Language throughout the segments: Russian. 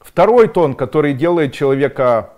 Второй тон, который делает человека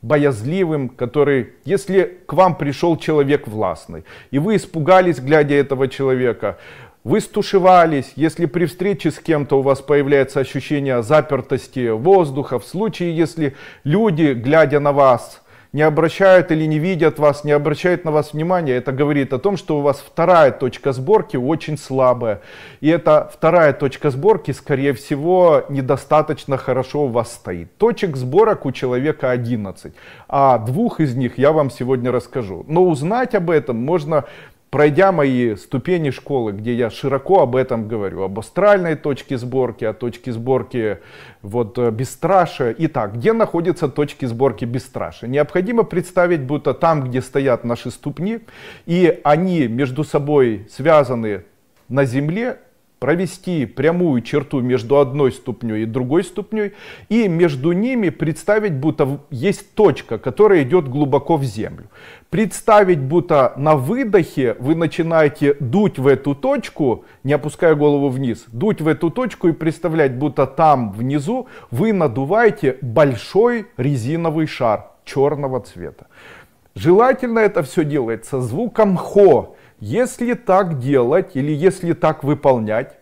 боязливым, который, если к вам пришел человек властный, и вы испугались, глядя этого человека, вы стушевались, если при встрече с кем-то у вас появляется ощущение запертости воздуха, в случае, если люди, глядя на вас, не обращают или не видят вас, не обращают на вас внимания, это говорит о том, что у вас вторая точка сборки очень слабая. И эта вторая точка сборки, скорее всего, недостаточно хорошо у вас стоит. Точек сборок у человека 11, а двух из них я вам сегодня расскажу. Но узнать об этом можно пройдя мои ступени школы, где я широко об этом говорю, об астральной точке сборки, о точке сборки вот, э, бесстрашия. Итак, где находятся точки сборки бесстрашия? Необходимо представить, будто там, где стоят наши ступни, и они между собой связаны на земле, провести прямую черту между одной ступней и другой ступней, и между ними представить, будто есть точка, которая идет глубоко в землю. Представить, будто на выдохе вы начинаете дуть в эту точку, не опуская голову вниз, дуть в эту точку и представлять, будто там внизу вы надуваете большой резиновый шар черного цвета. Желательно это все делается звуком хо, если так делать или если так выполнять,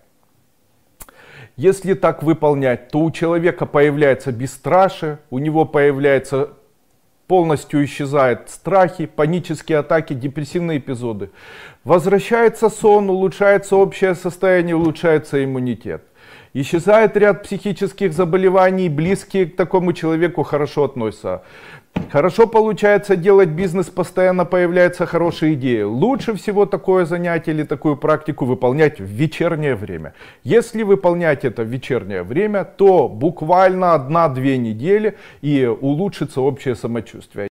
если так выполнять, то у человека появляется бесстрашие, у него появляется полностью исчезают страхи, панические атаки, депрессивные эпизоды. Возвращается сон, улучшается общее состояние, улучшается иммунитет. Исчезает ряд психических заболеваний, близкие к такому человеку хорошо относятся. Хорошо получается делать бизнес, постоянно появляются хорошие идеи. Лучше всего такое занятие или такую практику выполнять в вечернее время. Если выполнять это в вечернее время, то буквально одна-две недели и улучшится общее самочувствие.